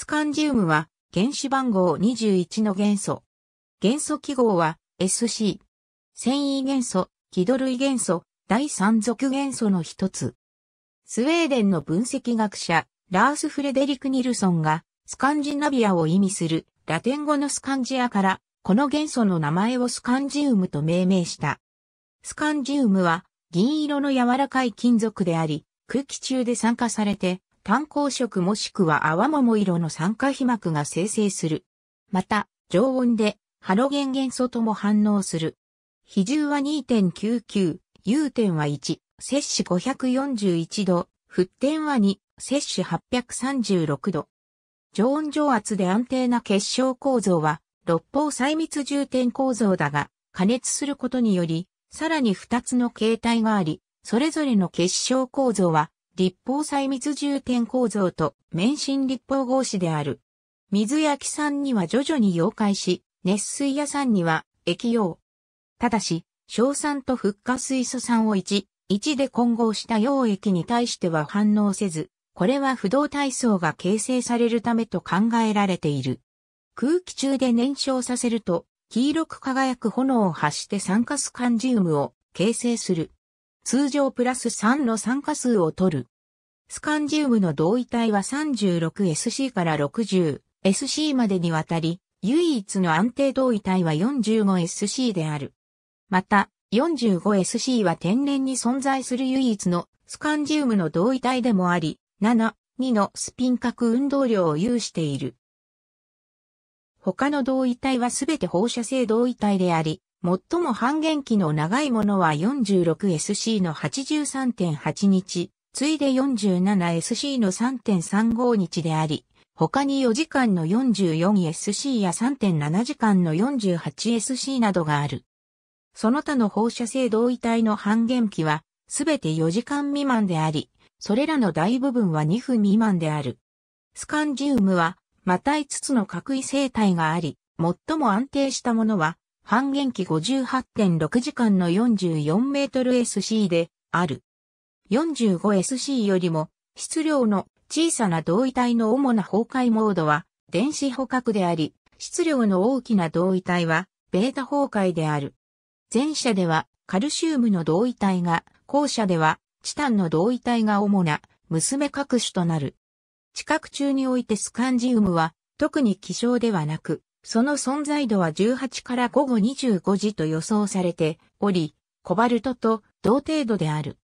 スカンジウムは原子番号21の元素。元素記号は SC。繊維元素、気土類元素、第三属元素の一つ。スウェーデンの分析学者、ラース・フレデリク・ニルソンが、スカンジナビアを意味するラテン語のスカンジアから、この元素の名前をスカンジウムと命名した。スカンジウムは銀色の柔らかい金属であり、空気中で酸化されて炭鉱色もしくは泡桃色の酸化皮膜が生成する。また、常温でハロゲン元素とも反応する。比重は2.99、融点は1、摂氏541度、沸点は2、摂氏836度。常温上圧で安定な結晶構造は、六方細密重点構造だが、加熱することにより、さらに2つの形態があり、それぞれの結晶構造は立方細密重点構造と免震立方合子である。水焼さんには徐々に溶解し、熱水屋さんには液溶。ただし、硝酸とフッ化水素酸を1、1で混合した溶液に対しては反応せず、これは不動体層が形成されるためと考えられている。空気中で燃焼させると、黄色く輝く炎を発して酸化スカンジウムを形成する。通常プラス3の酸化数を取る。スカンジウムの同位体は 36SC から 60SC までにわたり、唯一の安定同位体は 45SC である。また、45SC は天然に存在する唯一のスカンジウムの同位体でもあり、7、2のスピン核運動量を有している。他の同位体はすべて放射性同位体であり、最も半減期の長いものは 46SC の83.8日、次いで 47SC の3.35日であり、他に4時間の 44SC や3.7時間の 48SC などがある。その他の放射性同位体の半減期は、すべて4時間未満であり、それらの大部分は2分未満である。スカンジウムは、また5つの核異性体があり、最も安定したものは、半減期58.6時間の 44mSc である。45SC よりも質量の小さな同位体の主な崩壊モードは電子捕獲であり、質量の大きな同位体はベータ崩壊である。前者ではカルシウムの同位体が、後者ではチタンの同位体が主な娘各種となる。知覚中においてスカンジウムは特に希少ではなく、その存在度は18から午後25時と予想されており、コバルトと同程度である。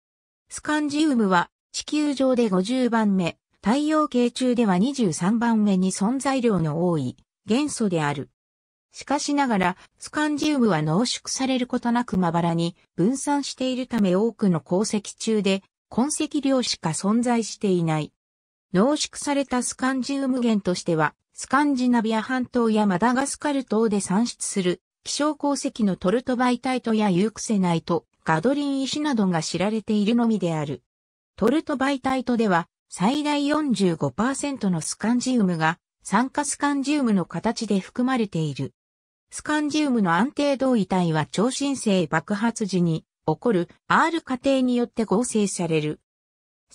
スカンジウムは地球上で50番目、太陽系中では23番目に存在量の多い元素である。しかしながら、スカンジウムは濃縮されることなくまばらに分散しているため多くの鉱石中で痕跡量しか存在していない。濃縮されたスカンジウム源としては、スカンジナビア半島やマダガスカル島で産出する希少鉱石のトルトバイタイトやユークセナイト、ガドリン石などが知られているのみである。トルトバイタイトでは最大45%のスカンジウムが酸化スカンジウムの形で含まれている。スカンジウムの安定動位体は超新星爆発時に起こる R 過程によって合成される。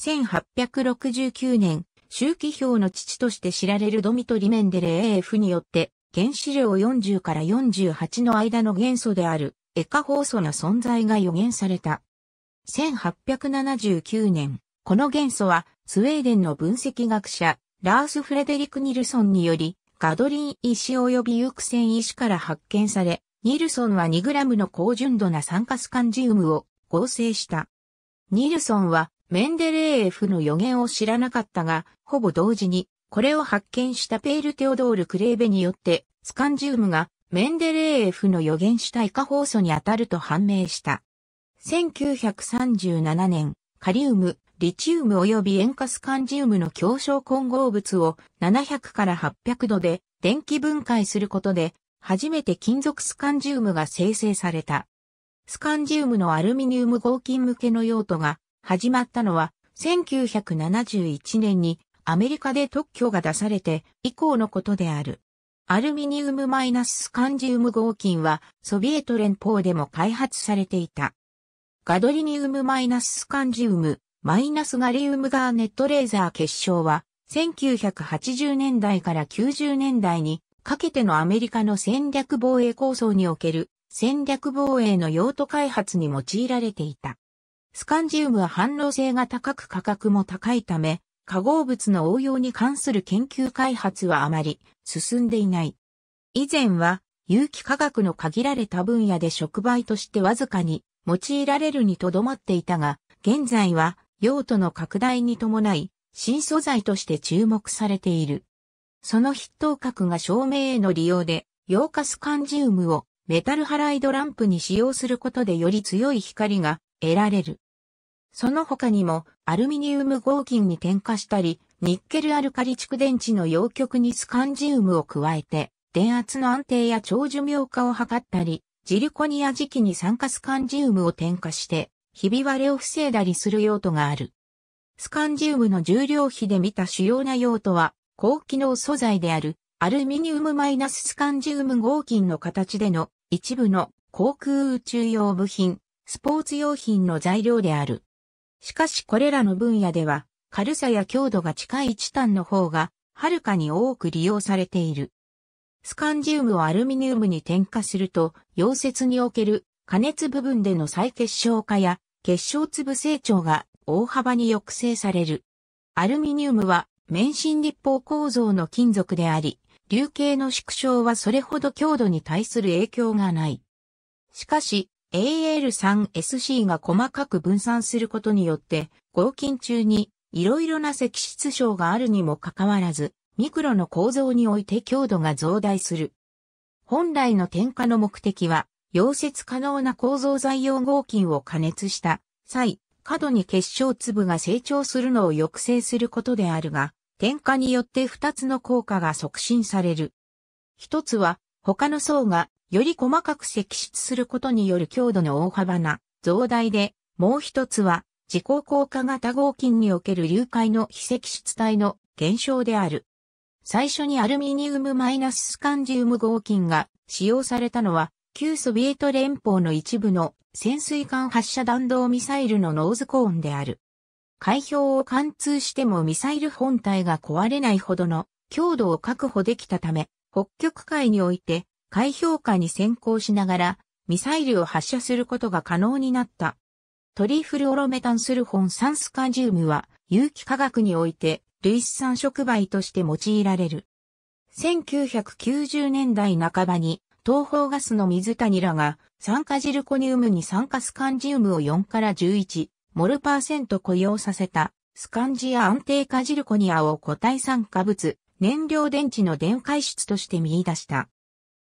1869年、周期表の父として知られるドミトリ・メンデレ AF によって、原子量40から48の間の元素である、エカホ素の存在が予言された。1879年、この元素は、スウェーデンの分析学者、ラース・フレデリック・ニルソンにより、ガドリン石及びユクセン石から発見され、ニルソンは 2g の高純度な酸化スカンジウムを合成した。ニルソンはメンデレーエフの予言を知らなかったが、ほぼ同時に、これを発見したペール・テオドール・クレーベによって、スカンジウムがメンデレーエフの予言した以下放素に当たると判明した。1937年、カリウム、リチウム及び塩化スカンジウムの強小混合物を700から800度で電気分解することで、初めて金属スカンジウムが生成された。スカンジウムのアルミニウム合金向けの用途が始まったのは、1971年にアメリカで特許が出されて以降のことである。アルミニウムマイナススカンジウム合金はソビエト連邦でも開発されていた。ガドリニウムマイナススカンジウム、マイナスガリウムガーネットレーザー結晶は1980年代から90年代にかけてのアメリカの戦略防衛構想における戦略防衛の用途開発に用いられていた。スカンジウムは反応性が高く価格も高いため、化合物の応用に関する研究開発はあまり進んでいない。以前は有機化学の限られた分野で触媒としてわずかに用いられるにとどまっていたが、現在は用途の拡大に伴い新素材として注目されている。その筆頭格が照明への利用で、溶化スカンジウムをメタルハライドランプに使用することでより強い光が得られる。その他にも、アルミニウム合金に添加したり、ニッケルアルカリ蓄電池の陽極にスカンジウムを加えて、電圧の安定や長寿命化を図ったり、ジルコニア時期に酸化スカンジウムを添加して、ひび割れを防いだりする用途がある。スカンジウムの重量比で見た主要な用途は、高機能素材であるアルミニウムマイナススカンジウム合金の形での一部の航空宇宙用部品、スポーツ用品の材料である。しかしこれらの分野では、軽さや強度が近いチタンの方が、はるかに多く利用されている。スカンジウムをアルミニウムに添加すると、溶接における加熱部分での再結晶化や結晶粒成長が大幅に抑制される。アルミニウムは免震立方構造の金属であり、流形の縮小はそれほど強度に対する影響がない。しかし、AL3SC が細かく分散することによって、合金中にいろいろな積質症があるにもかかわらず、ミクロの構造において強度が増大する。本来の点火の目的は、溶接可能な構造材用合金を加熱した際、過度に結晶粒が成長するのを抑制することであるが、点火によって2つの効果が促進される。一つは、他の層がより細かく積出することによる強度の大幅な増大で、もう一つは、自己効果型合金における流解の非積出体の減少である。最初にアルミニウムマイナススカンジウム合金が使用されたのは、旧ソビエト連邦の一部の潜水艦発射弾道ミサイルのノーズコーンである。海氷を貫通してもミサイル本体が壊れないほどの強度を確保できたため、北極海において開氷下に先行しながら、ミサイルを発射することが可能になった。トリフルオロメタンスルホン酸スカジウムは、有機化学において、類似酸触媒として用いられる。1990年代半ばに、東方ガスの水谷らが、酸化ジルコニウムに酸化スカンジウムを4から11、モルパーセント雇用させた、スカンジア安定化ジルコニアを固体酸化物、燃料電池の電解質として見出した。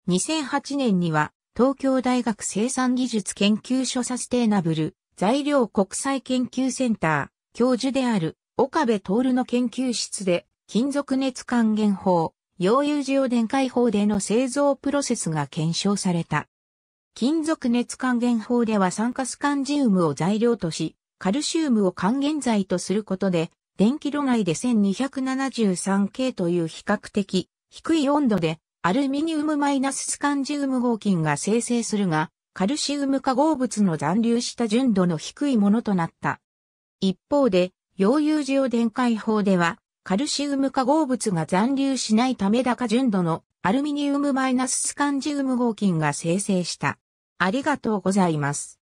2008年には東京大学生産技術研究所サステイナブル材料国際研究センター教授である岡部徹の研究室で金属熱還元法、溶融塩電解法での製造プロセスが検証された。金属熱還元法では酸化スカンジウムを材料とし、カルシウムを還元剤とすることで、電気炉内で1273系という比較的低い温度でアルミニウムマイナススカンジウム合金が生成するが、カルシウム化合物の残留した純度の低いものとなった。一方で、溶融ジオ電解法では、カルシウム化合物が残留しないため高純度のアルミニウムマイナススカンジウム合金が生成した。ありがとうございます。